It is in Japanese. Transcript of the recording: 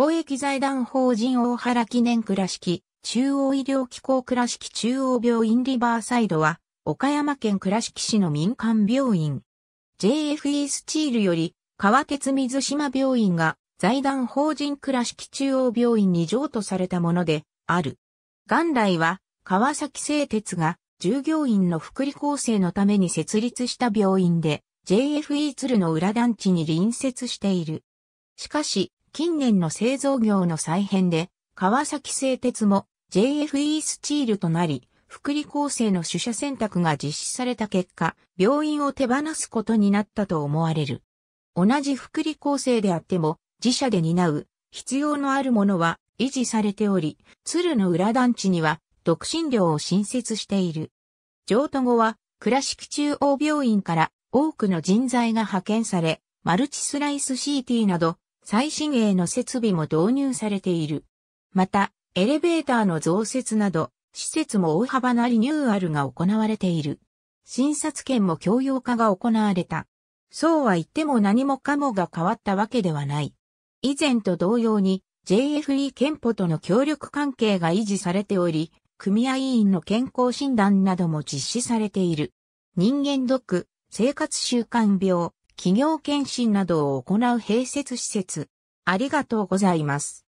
公益財団法人大原記念倉敷、中央医療機構倉敷中央病院リバーサイドは、岡山県倉敷市の民間病院。JFE スチールより、川鉄水島病院が、財団法人倉敷中央病院に譲渡されたもので、ある。元来は、川崎製鉄が、従業員の福利厚生のために設立した病院で、JFE 鶴の裏団地に隣接している。しかし、近年の製造業の再編で、川崎製鉄も JFE スチールとなり、福利厚生の取捨選択が実施された結果、病院を手放すことになったと思われる。同じ福利厚生であっても、自社で担う必要のあるものは維持されており、鶴の裏団地には独身寮を新設している。譲渡後は倉敷中央病院から多くの人材が派遣され、マルチスライス CT など最新鋭の設備も導入されている。また、エレベーターの増設など、施設も大幅なリニューアルが行われている。診察券も共用化が行われた。そうは言っても何もかもが変わったわけではない。以前と同様に JFE 憲法との協力関係が維持されており、組合員の健康診断なども実施されている。人間ドック、生活習慣病、企業検診などを行う併設施設。ありがとうございます。